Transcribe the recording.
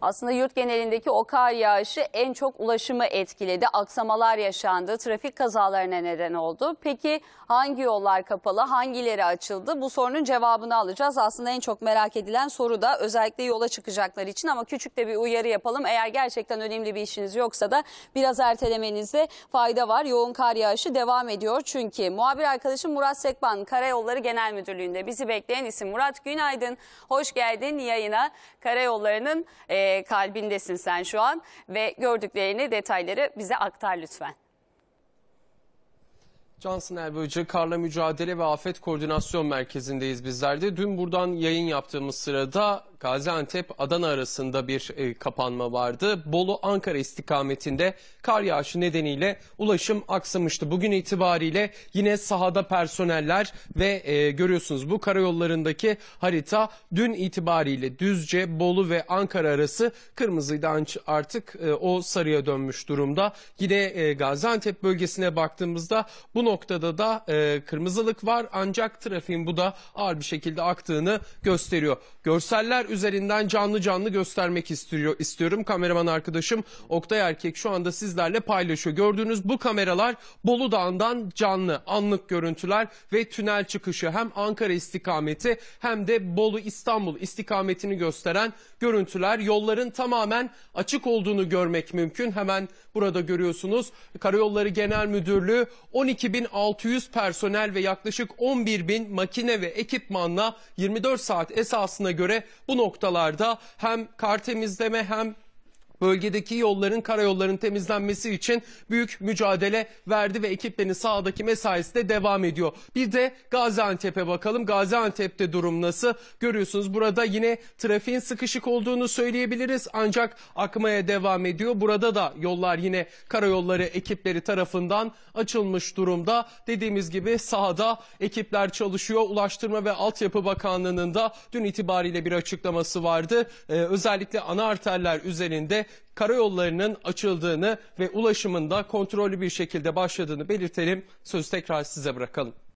Aslında yurt genelindeki o kar yağışı en çok ulaşımı etkiledi. Aksamalar yaşandı, trafik kazalarına neden oldu. Peki hangi yollar kapalı, hangileri açıldı? Bu sorunun cevabını alacağız. Aslında en çok merak edilen soru da özellikle yola çıkacaklar için ama küçük de bir uyarı yapalım. Eğer gerçekten önemli bir işiniz yoksa da biraz ertelemenizde fayda var. Yoğun kar yağışı devam ediyor çünkü. Muhabir arkadaşım Murat Sekban, Karayolları Genel Müdürlüğü'nde bizi bekleyen isim. Murat günaydın, hoş geldin yayına. Karayolları'nın... E, e, kalbindesin sen şu an ve gördüklerini detayları bize aktar lütfen. Cansın Erböcü, Karla Mücadele ve Afet Koordinasyon Merkezi'ndeyiz bizler de. Dün buradan yayın yaptığımız sırada Gaziantep-Adana arasında bir e, kapanma vardı. Bolu-Ankara istikametinde kar yağışı nedeniyle ulaşım aksamıştı. Bugün itibariyle yine sahada personeller ve e, görüyorsunuz bu karayollarındaki harita dün itibariyle Düzce, Bolu ve Ankara arası kırmızıydan artık e, o sarıya dönmüş durumda. Yine e, Gaziantep bölgesine baktığımızda bu noktada da e, kırmızılık var ancak trafiğin bu da ağır bir şekilde aktığını gösteriyor. Görseller üzerinden canlı canlı göstermek istiyor, istiyorum. Kameraman arkadaşım Oktay Erkek şu anda sizlerle paylaşıyor. Gördüğünüz bu kameralar Bolu Dağı'ndan canlı anlık görüntüler ve tünel çıkışı hem Ankara istikameti hem de Bolu İstanbul istikametini gösteren görüntüler. Yolların tamamen açık olduğunu görmek mümkün. Hemen burada görüyorsunuz Karayolları Genel Müdürlüğü 12.600 personel ve yaklaşık 11.000 makine ve ekipmanla 24 saat esasına göre bunu noktalarda hem kar temizleme hem Bölgedeki yolların, karayolların temizlenmesi için büyük mücadele verdi ve ekiplerin sahadaki mesaisi de devam ediyor. Bir de Gaziantep'e bakalım. Gaziantep'te durum nasıl? Görüyorsunuz burada yine trafiğin sıkışık olduğunu söyleyebiliriz ancak akmaya devam ediyor. Burada da yollar yine karayolları ekipleri tarafından açılmış durumda. Dediğimiz gibi sahada ekipler çalışıyor. Ulaştırma ve Altyapı Bakanlığı'nın da dün itibariyle bir açıklaması vardı. Ee, özellikle ana arterler üzerinde karayollarının açıldığını ve ulaşımında kontrollü bir şekilde başladığını belirtelim. Sözü tekrar size bırakalım.